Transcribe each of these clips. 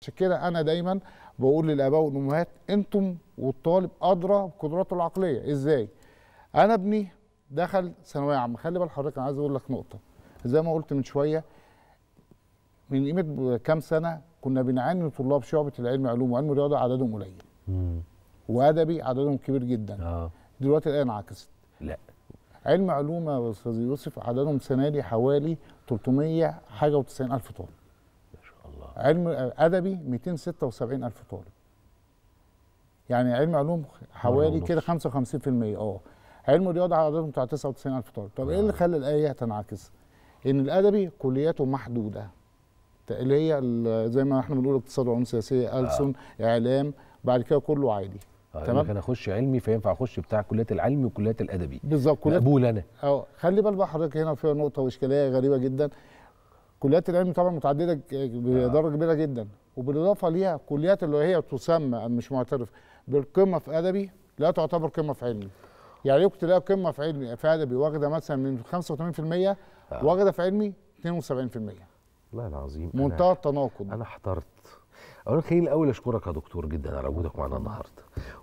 عشان كده انا دايما بقول للاباء والامهات انتم والطالب ادرى بقدراته العقليه ازاي انا ابني دخل ثانويه عامه خلي بال حضرتك انا عايز اقول لك نقطه زي ما قلت من شويه من قيمه كام سنه كنا بنعاني من طلاب شعبه العلم علوم وعلم الرياضه عددهم قليل وادبي عددهم كبير جدا آه. دلوقتي الايه انعكست لا علم علوم يا استاذ يوسف عددهم سنه دي حوالي 300 حاجه و90000 طالب علم ادبي 276 الف طالب يعني علم علوم حوالي كده 55% اه علم الرياضه عددهم بتاع 99 الف طالب طب ايه اللي آه. خلى الايه تنعكس ان الادبي كلياته محدوده اللي هي زي ما احنا بنقول اقتصاد وعلوم سياسيه آه. ألسن آه. اعلام بعد كده كله عادي آه، تمام انا اخش علمي فينفع اخش بتاع كليات العلم وكليات الادبي بالظبط مقبول انا اه خلي بال بقى حضرتك هنا في نقطه واشكاليه غريبه جدا كليات العلم طبعا متعدده بدرجه كبيره جدا وبالاضافه ليها كليات اللي هي تسمى مش معترف بالقمه في ادبي لا تعتبر قمه في علمي يعني يمكن تلاقي قمه في علمي في ادبي واخده مثلا من 85% آه. واخده في علمي 72% والله العظيم منتهى التناقض انا احترت اولا خليني الاول اشكرك يا دكتور جدا على وجودك معنا النهارده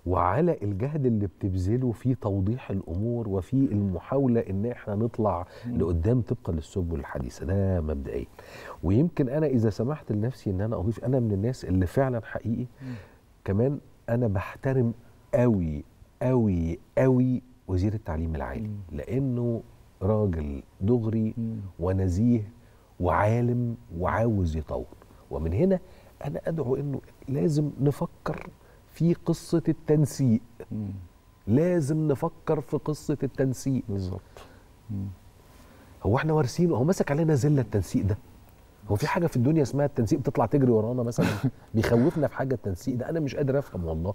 وعلى الجهد اللي بتبذله في توضيح الامور وفي المحاوله ان احنا نطلع لقدام طبقا للسبل الحديثه ده مبدئيا ويمكن انا اذا سمحت لنفسي ان انا اضيف انا من الناس اللي فعلا حقيقي كمان انا بحترم قوي قوي قوي وزير التعليم العالي لانه راجل دغري ونزيه وعالم وعاوز يطور ومن هنا انا ادعو انه لازم نفكر في قصه التنسيق مم. لازم نفكر في قصه التنسيق بالظبط هو احنا وارثينه هو مسك علينا زله التنسيق ده هو في حاجه في الدنيا اسمها التنسيق بتطلع تجري ورانا مثلا بيخوفنا في حاجه التنسيق ده انا مش قادر افهم والله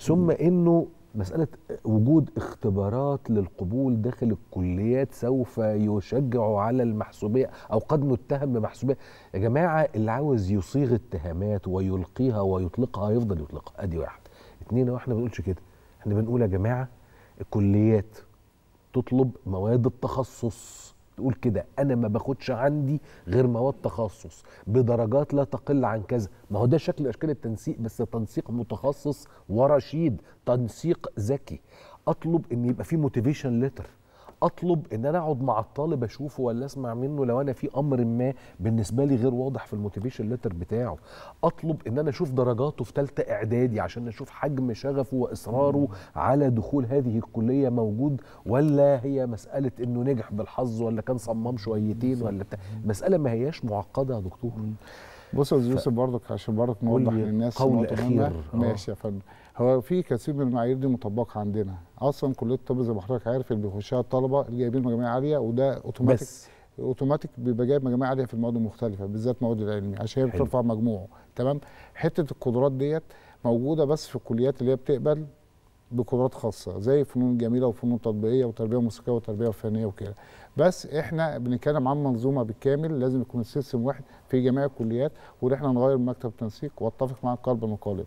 ثم انه مسألة وجود اختبارات للقبول داخل الكليات سوف يشجع على المحسوبية أو قد نتهم بمحسوبية يا جماعة اللي عاوز يصيغ اتهامات ويلقيها ويطلقها يفضل يطلقها أدي واحد اتنين واحنا ما بنقولش كده احنا بنقول يا جماعة الكليات تطلب مواد التخصص تقول كده انا ما باخدش عندي غير مواد تخصص بدرجات لا تقل عن كذا ما هو ده شكل اشكال التنسيق بس تنسيق متخصص ورشيد تنسيق ذكي اطلب ان يبقى في موتيفيشن ليتر اطلب ان انا اقعد مع الطالب اشوفه ولا اسمع منه لو انا في امر ما بالنسبه لي غير واضح في الموتيفيشن ليتر بتاعه اطلب ان انا اشوف درجاته في ثالثه اعدادي عشان اشوف حجم شغفه واصراره مم. على دخول هذه الكليه موجود ولا هي مساله انه نجح بالحظ ولا كان صمام شويتين ولا بتاع مساله ما هياش معقده يا دكتور مم. بص يا يوسف برضك عشان برضك نوضح للناس قول اخير آه. ماشي يا فندم هو في كثير من المعايير دي مطبقه عندنا اصلا كليه الطب زي ما حضرتك عارف اللي بيخشها الطلبه اللي جايبين مجاميع عاليه وده اوتوماتيك بس. اوتوماتيك بيبقى جايب مجاميع عاليه في المواد المختلفه بالذات مواد العلمي عشان هي بترفع مجموعه تمام حته القدرات ديت موجوده بس في الكليات اللي هي بتقبل بقدرات خاصه زي فنون جميله وفنون تطبيقيه وتربيه موسيقيه وتربيه فنيه وكده بس احنا بنتكلم عن منظومه بالكامل لازم يكون السيستم واحد في جميع الكليات وان احنا نغير مكتب التنسيق واتفق مع قلب مقالب